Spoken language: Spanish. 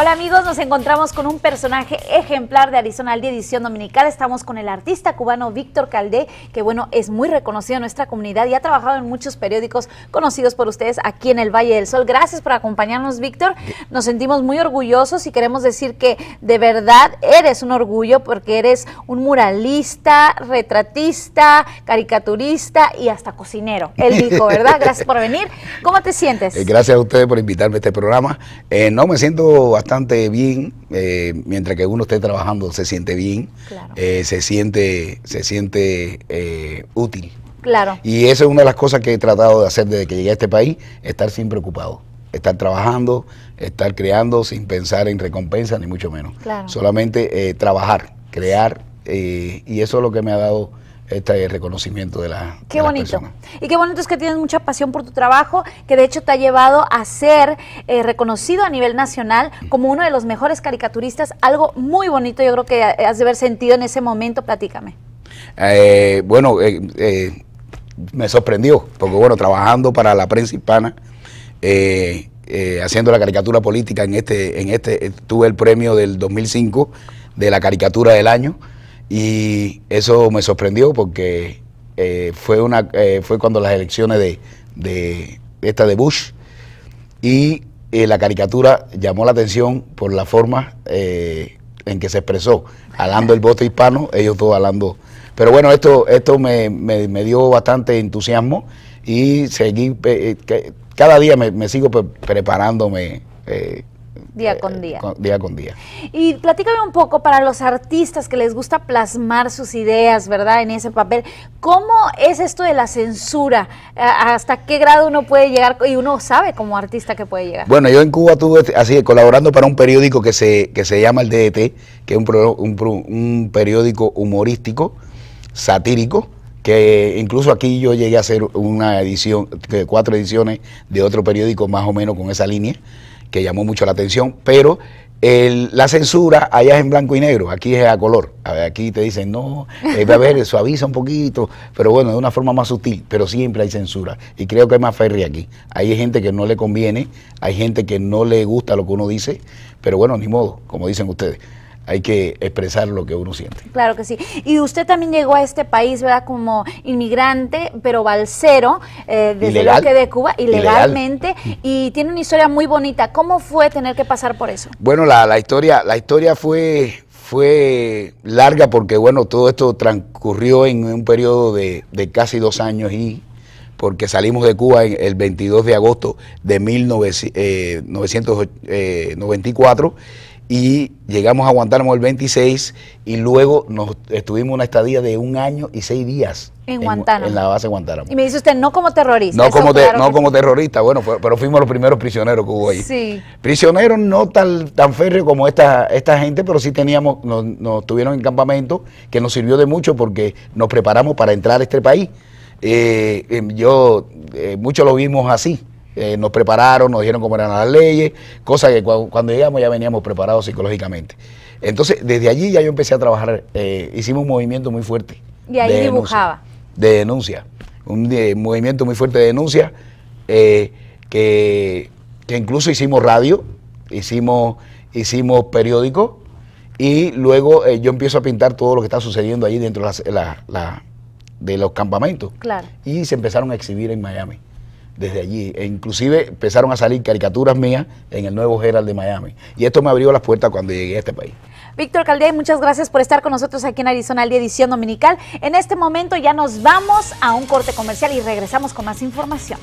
Hola amigos, nos encontramos con un personaje ejemplar de Arizona Aldi, edición dominical. Estamos con el artista cubano Víctor Caldé, que bueno, es muy reconocido en nuestra comunidad y ha trabajado en muchos periódicos conocidos por ustedes aquí en el Valle del Sol. Gracias por acompañarnos, Víctor. Nos sentimos muy orgullosos y queremos decir que de verdad eres un orgullo porque eres un muralista, retratista, caricaturista y hasta cocinero. El dijo, ¿verdad? Gracias por venir. ¿Cómo te sientes? Eh, gracias a ustedes por invitarme a este programa. Eh, no, me siento bastante bien, eh, mientras que uno esté trabajando se siente bien, eh, se siente, se siente eh, útil. Claro. Y esa es una de las cosas que he tratado de hacer desde que llegué a este país, estar siempre ocupado, estar trabajando, estar creando sin pensar en recompensa ni mucho menos. Solamente trabajar, crear, y eso es lo que me ha dado este reconocimiento de la Qué bonito. Y qué bonito es que tienes mucha pasión por tu trabajo, que de hecho te ha llevado a ser eh, reconocido a nivel nacional como uno de los mejores caricaturistas, algo muy bonito yo creo que has de haber sentido en ese momento, platícame. Eh, bueno, eh, me sorprendió, porque bueno, trabajando para la prensa hispana, haciendo la caricatura política en este, en este, tuve el premio del 2005 de la caricatura del año, y eso me sorprendió porque eh, fue, una, eh, fue cuando las elecciones de, de esta de Bush y eh, la caricatura llamó la atención por la forma en que se expresó, hablando el voto hispano, ellos todos hablando. Pero bueno, esto, esto me, dio bastante entusiasmo y seguí, cada día me, me sigo preparándome preparándome. Eh, día con día. día con día. Y platícame un poco para los artistas que les gusta plasmar sus ideas, ¿verdad? En ese papel, ¿cómo es esto de la censura? Eh, ¿Hasta qué grado uno puede llegar y uno sabe como artista que puede llegar? Bueno, yo en Cuba estuve así, colaborando para un periódico que se, que se llama el DDT, e que es un periódico humorístico, satírico, que incluso aquí yo llegué a hacer una edición, cuatro ediciones de otro periódico más o menos con esa línea, que llamó mucho la atención, pero la censura allá es en blanco y negro, aquí es a color. aquí te dicen, no, eh, a ver, suaviza un poquito, pero bueno, de una forma más sutil, pero siempre hay censura. Y creo que es más ferry aquí. Hay gente que no le conviene, hay gente que no le gusta lo que uno dice, pero bueno, ni modo, como dicen ustedes hay que expresar lo que uno siente. Claro que sí. Y usted también llegó a este país, ¿verdad? Como inmigrante, pero valsero eh, desde lo que de Cuba, ilegalmente, mm. y tiene una historia muy bonita. ¿Cómo fue tener que pasar por eso? Bueno, la, historia, la historia fue, fue larga porque, bueno, todo esto transcurrió en un periodo de, de casi dos años y porque salimos de Cuba el 22 de agosto de 1994 y llegamos a Guantánamo el 26 y luego nos estuvimos una estadía de un año y seis días en, la base de Guantánamo. Y me dice usted, no como terrorista. No, como, no como terrorista, bueno, pero, fuimos los primeros prisioneros que hubo ahí. Sí. Prisioneros no tan, tan férreos como esta, esta gente, pero sí teníamos, nos, nos tuvieron en campamento, que nos sirvió de mucho porque nos preparamos para entrar a este país. Eh, em, yo, eh, muchos lo vimos así, eh, nos prepararon, nos dijeron cómo eran las leyes, cosa que cuando llegamos ya veníamos preparados psicológicamente. Entonces, desde allí ya yo empecé a trabajar, eh, hicimos un movimiento muy fuerte. Y ahí de dibujaba. de denuncia, un eh, movimiento muy fuerte de denuncia, que, incluso hicimos radio, hicimos, hicimos periódico, y luego yo empiezo a pintar todo lo que está sucediendo ahí dentro de, de los campamentos. Claro. Y se empezaron a exhibir en Miami desde allí. E inclusive empezaron a salir caricaturas mías en el nuevo Herald de Miami. Y esto me abrió las puertas cuando llegué a este país. Víctor Caldey, muchas gracias por estar con nosotros aquí en Arizona al día edición dominical. En este momento ya nos vamos a un corte comercial y regresamos con más información.